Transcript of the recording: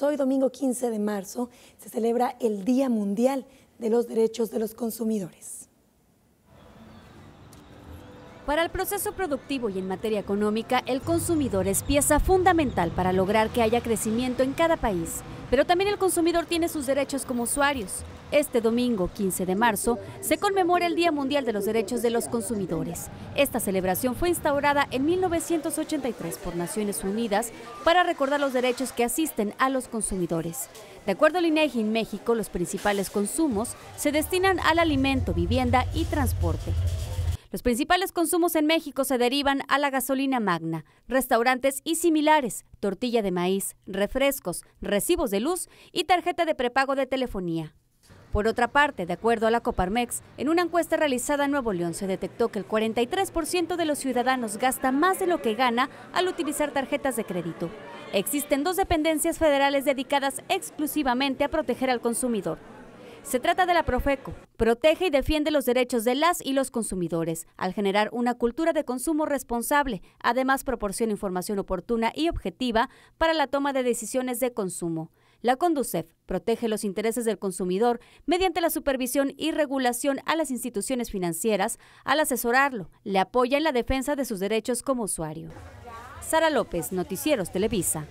hoy, domingo 15 de marzo, se celebra el Día Mundial de los Derechos de los Consumidores. Para el proceso productivo y en materia económica, el consumidor es pieza fundamental para lograr que haya crecimiento en cada país. Pero también el consumidor tiene sus derechos como usuarios. Este domingo, 15 de marzo, se conmemora el Día Mundial de los Derechos de los Consumidores. Esta celebración fue instaurada en 1983 por Naciones Unidas para recordar los derechos que asisten a los consumidores. De acuerdo al INEGI e en México, los principales consumos se destinan al alimento, vivienda y transporte. Los principales consumos en México se derivan a la gasolina magna, restaurantes y similares, tortilla de maíz, refrescos, recibos de luz y tarjeta de prepago de telefonía. Por otra parte, de acuerdo a la Coparmex, en una encuesta realizada en Nuevo León se detectó que el 43% de los ciudadanos gasta más de lo que gana al utilizar tarjetas de crédito. Existen dos dependencias federales dedicadas exclusivamente a proteger al consumidor, se trata de la Profeco. Protege y defiende los derechos de las y los consumidores al generar una cultura de consumo responsable. Además, proporciona información oportuna y objetiva para la toma de decisiones de consumo. La Conducef protege los intereses del consumidor mediante la supervisión y regulación a las instituciones financieras al asesorarlo. Le apoya en la defensa de sus derechos como usuario. Sara López, Noticieros Televisa.